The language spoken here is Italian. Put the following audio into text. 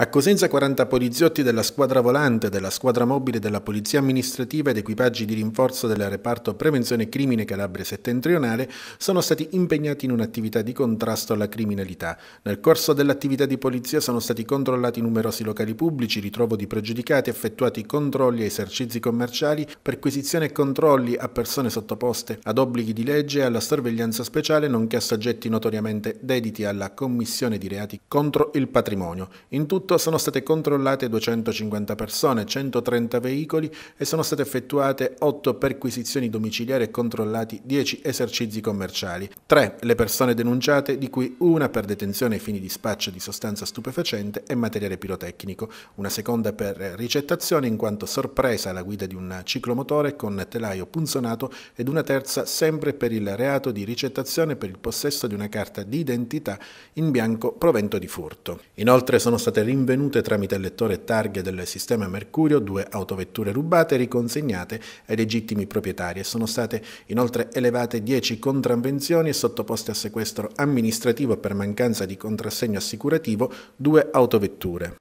A Cosenza 40 poliziotti della squadra volante, della squadra mobile della Polizia Amministrativa ed equipaggi di rinforzo del reparto Prevenzione Crimine Calabria Settentrionale sono stati impegnati in un'attività di contrasto alla criminalità. Nel corso dell'attività di polizia sono stati controllati numerosi locali pubblici, ritrovo di pregiudicati, effettuati controlli a esercizi commerciali, perquisizione e controlli a persone sottoposte ad obblighi di legge e alla sorveglianza speciale, nonché a soggetti notoriamente dediti alla commissione di reati contro il patrimonio. In tutto tutto sono state controllate 250 persone, 130 veicoli e sono state effettuate 8 perquisizioni domiciliari e controllati 10 esercizi commerciali. 3 le persone denunciate, di cui una per detenzione ai fini di spaccio di sostanza stupefacente e materiale pirotecnico, una seconda per ricettazione in quanto sorpresa alla guida di un ciclomotore con telaio punzonato ed una terza sempre per il reato di ricettazione per il possesso di una carta di identità in bianco provento di furto. Inoltre sono state rinforzate rinvenute tramite il lettore targhe del sistema Mercurio due autovetture rubate riconsegnate ai legittimi proprietari e sono state inoltre elevate 10 contravvenzioni e sottoposte a sequestro amministrativo per mancanza di contrassegno assicurativo due autovetture.